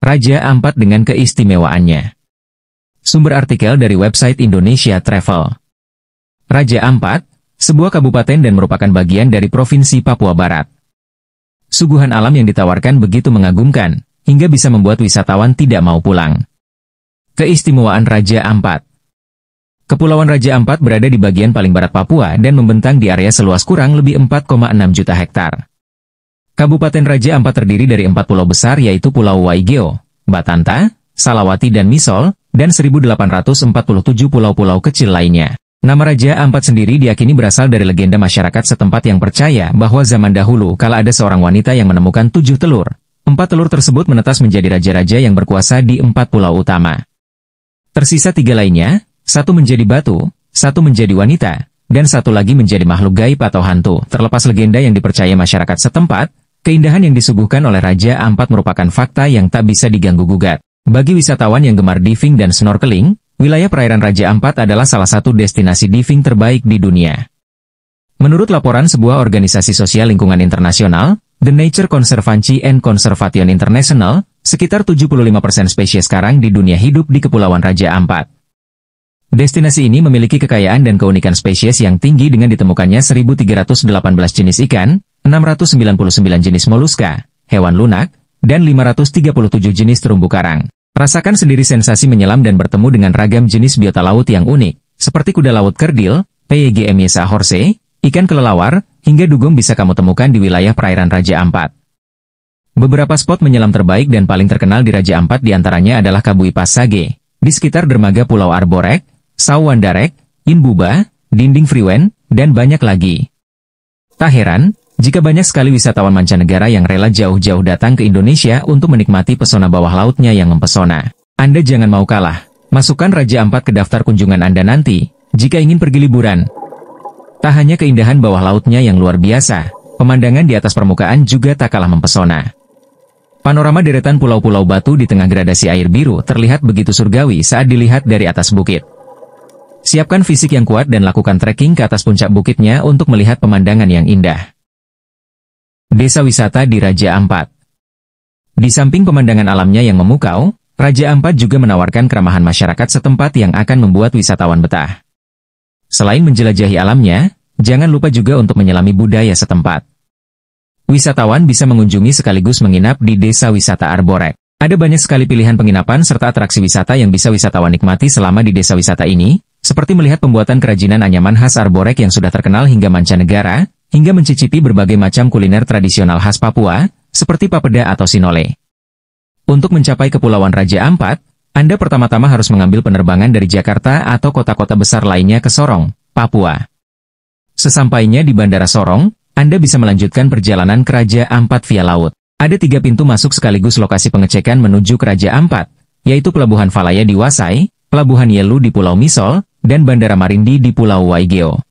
Raja Ampat dengan keistimewaannya. Sumber artikel dari website Indonesia Travel. Raja Ampat, sebuah kabupaten dan merupakan bagian dari Provinsi Papua Barat. Suguhan alam yang ditawarkan begitu mengagumkan, hingga bisa membuat wisatawan tidak mau pulang. Keistimewaan Raja Ampat Kepulauan Raja Ampat berada di bagian paling barat Papua dan membentang di area seluas kurang lebih 4,6 juta hektare. Kabupaten Raja Ampat terdiri dari empat pulau besar yaitu Pulau Waigeo, Batanta, Salawati dan Misol, dan 1847 pulau-pulau kecil lainnya. Nama Raja Ampat sendiri diakini berasal dari legenda masyarakat setempat yang percaya bahwa zaman dahulu kala ada seorang wanita yang menemukan tujuh telur. Empat telur tersebut menetas menjadi raja-raja yang berkuasa di empat pulau utama. Tersisa tiga lainnya, satu menjadi batu, satu menjadi wanita, dan satu lagi menjadi makhluk gaib atau hantu. Terlepas legenda yang dipercaya masyarakat setempat, Keindahan yang disuguhkan oleh Raja Ampat merupakan fakta yang tak bisa diganggu-gugat. Bagi wisatawan yang gemar diving dan snorkeling, wilayah perairan Raja Ampat adalah salah satu destinasi diving terbaik di dunia. Menurut laporan sebuah organisasi sosial lingkungan internasional, The Nature Conservancy and Conservation International, sekitar 75% spesies karang di dunia hidup di Kepulauan Raja Ampat. Destinasi ini memiliki kekayaan dan keunikan spesies yang tinggi dengan ditemukannya 1318 jenis ikan, 699 jenis moluska, hewan lunak, dan 537 jenis terumbu karang. Rasakan sendiri sensasi menyelam dan bertemu dengan ragam jenis biota laut yang unik, seperti kuda laut kerdil, PYGM Yesa horse, ikan kelelawar, hingga dugong bisa kamu temukan di wilayah perairan Raja Ampat. Beberapa spot menyelam terbaik dan paling terkenal di Raja Ampat diantaranya adalah Kabui Pasage, di sekitar dermaga Pulau Arborek, Sawandarek, Inbuba, Dinding Friwen, dan banyak lagi. Tak heran, jika banyak sekali wisatawan mancanegara yang rela jauh-jauh datang ke Indonesia untuk menikmati pesona bawah lautnya yang mempesona. Anda jangan mau kalah. Masukkan Raja Ampat ke daftar kunjungan Anda nanti, jika ingin pergi liburan. Tak hanya keindahan bawah lautnya yang luar biasa, pemandangan di atas permukaan juga tak kalah mempesona. Panorama deretan pulau-pulau batu di tengah gradasi air biru terlihat begitu surgawi saat dilihat dari atas bukit. Siapkan fisik yang kuat dan lakukan trekking ke atas puncak bukitnya untuk melihat pemandangan yang indah. Desa wisata di Raja Ampat Di samping pemandangan alamnya yang memukau, Raja Ampat juga menawarkan keramahan masyarakat setempat yang akan membuat wisatawan betah. Selain menjelajahi alamnya, jangan lupa juga untuk menyelami budaya setempat. Wisatawan bisa mengunjungi sekaligus menginap di Desa Wisata Arborek. Ada banyak sekali pilihan penginapan serta atraksi wisata yang bisa wisatawan nikmati selama di desa wisata ini, seperti melihat pembuatan kerajinan anyaman khas Arborek yang sudah terkenal hingga mancanegara, hingga mencicipi berbagai macam kuliner tradisional khas Papua, seperti papeda atau sinole. Untuk mencapai Kepulauan Raja Ampat, Anda pertama-tama harus mengambil penerbangan dari Jakarta atau kota-kota besar lainnya ke Sorong, Papua. Sesampainya di Bandara Sorong, Anda bisa melanjutkan perjalanan ke Raja Ampat via laut. Ada tiga pintu masuk sekaligus lokasi pengecekan menuju ke Raja Ampat, yaitu Pelabuhan Falaya di Wasai, Pelabuhan Yelu di Pulau Misol, dan Bandara Marindi di Pulau Waigeo.